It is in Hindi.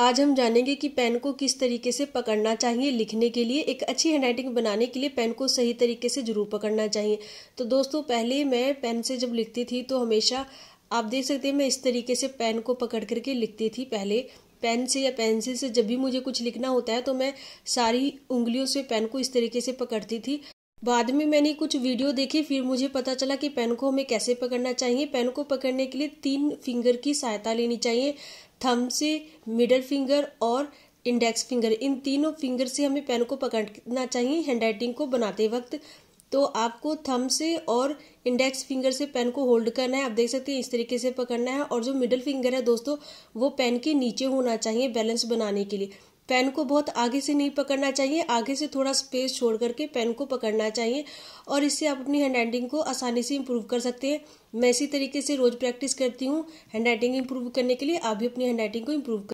आज हम जानेंगे कि पेन को किस तरीके से पकड़ना चाहिए लिखने के लिए एक अच्छी हैंडराइटिंग बनाने के लिए पेन को सही तरीके से ज़रूर पकड़ना चाहिए तो दोस्तों पहले मैं पेन से जब लिखती थी तो हमेशा आप देख सकते हैं मैं इस तरीके से पेन को पकड़ करके लिखती थी पहले पेन से या पेंसिल से जब भी मुझे कुछ लिखना होता है तो मैं सारी उंगलियों से पेन को इस तरीके से पकड़ती थी बाद में मैंने कुछ वीडियो देखी फिर मुझे पता चला कि पेन को हमें कैसे पकड़ना चाहिए पेन को पकड़ने के लिए तीन फिंगर की सहायता लेनी चाहिए थम से मिडल फिंगर और इंडेक्स फिंगर इन तीनों फिंगर से हमें पेन को पकड़ना चाहिए हैंड राइटिंग को बनाते वक्त तो आपको थम से और इंडेक्स फिंगर से पेन को होल्ड करना है आप देख सकते हैं इस तरीके से पकड़ना है और जो मिडिल फिंगर है दोस्तों वो पेन के नीचे होना चाहिए बैलेंस बनाने के लिए पेन को बहुत आगे से नहीं पकड़ना चाहिए आगे से थोड़ा स्पेस छोड़ करके पेन को पकड़ना चाहिए और इससे आप अपनी हैंड राइटिंग को आसानी से इम्प्रूव कर सकते हैं मैं इसी तरीके से रोज़ प्रैक्टिस करती हूँ हैंड राइटिंग इम्प्रूव करने के लिए आप भी अपनी हैंड राइटिंग को इम्प्रूव